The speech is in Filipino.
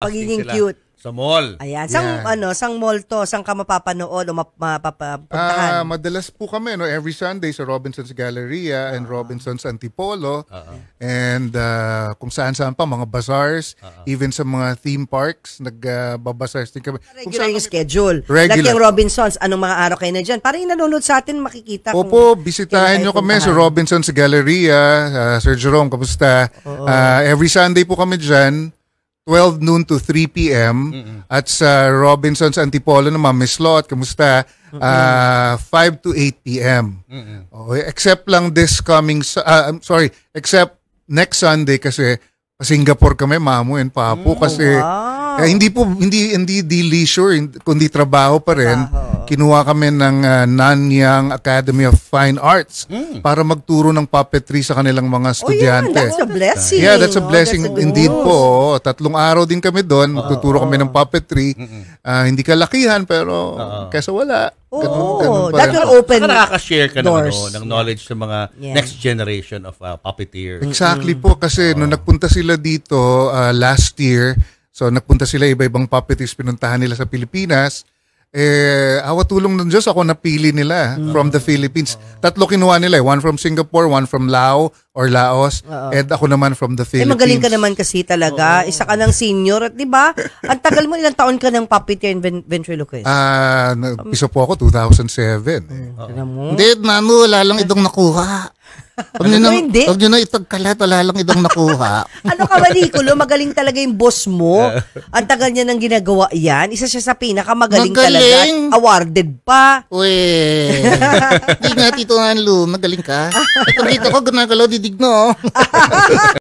pagiging sila. cute. Sa mall. Ayan. Sang, yeah. ano, sang mall to? Sang ka mapapanood o map, mapapuntahan? Uh, ah, madalas po kami, no? Every Sunday sa Robinson's Galleria uh-huh. and ah. Robinson's Antipolo. Uh-huh. And uh, kung saan-saan pa, mga bazaars, uh-huh. even sa mga theme parks, nagbabasars uh, din kami. Regular kung saan yung kami, schedule. Regular. Like yung Robinson's, anong mga araw kayo na dyan? Parang nanonood sa atin, makikita. Opo, kung bisitahin nyo kami sa Robinson's Galleria. Uh, Sir Jerome, kamusta? Uh-huh. Uh, every Sunday po kami dyan. 12 noon to 3 p.m. Mm-hmm. At sa Robinson's Antipolo naman, Miss Lot, kamusta? Mm-hmm. Uh, ah, 5 to 8 p.m. Mm-hmm. Oh, except lang this coming, uh, I'm sorry, except next Sunday kasi pa Singapore kami, mamu and papo mm, kasi wow. kaya hindi po hindi hindi di leisure kundi trabaho pa rin. Trabaho kinuha kami ng uh, Nanyang Academy of Fine Arts mm. para magturo ng puppetry sa kanilang mga estudyante. Oh, yeah, that's a blessing. Yeah, that's a blessing oh, that's a indeed po. Tatlong araw din kami doon, magtuturo oh, kami ng puppetry. Uh, hindi kalakihan pero uh-oh. kesa wala. oh, ganun, ganun that will open doors. nakaka-share ka doors. ng, ano, ng knowledge sa mga yeah. next generation of uh, puppeteers. Exactly mm-hmm. po kasi oh. nung nagpunta sila dito uh, last year, so nagpunta sila iba-ibang puppeteers pinuntahan nila sa Pilipinas eh, awa tulong ng Diyos, ako napili nila mm. from the Philippines. Tatlo kinuha nila eh. One from Singapore, one from Lao or Laos, uh-huh. and ako naman from the Philippines. Eh, magaling ka naman kasi talaga. Uh-huh. Isa ka ng senior. At di ba, ang tagal mo, ilang taon ka ng puppeteer and ven- ventriloquist? Ah, uh, isa po ako, 2007. Eh. Uh-huh. Hindi, mano, wala lang itong nakuha. Huwag ano hindi? Huwag nyo na itagkalat, wala lang itong nakuha. ano ka ba, ko, Magaling talaga yung boss mo. Ang tagal niya nang ginagawa yan. Isa siya sa pinakamagaling magaling. talaga. Awarded pa. Uy. Hindi nga, Tito Anlu, magaling ka. Ito dito ko, ginagalaw, didigno.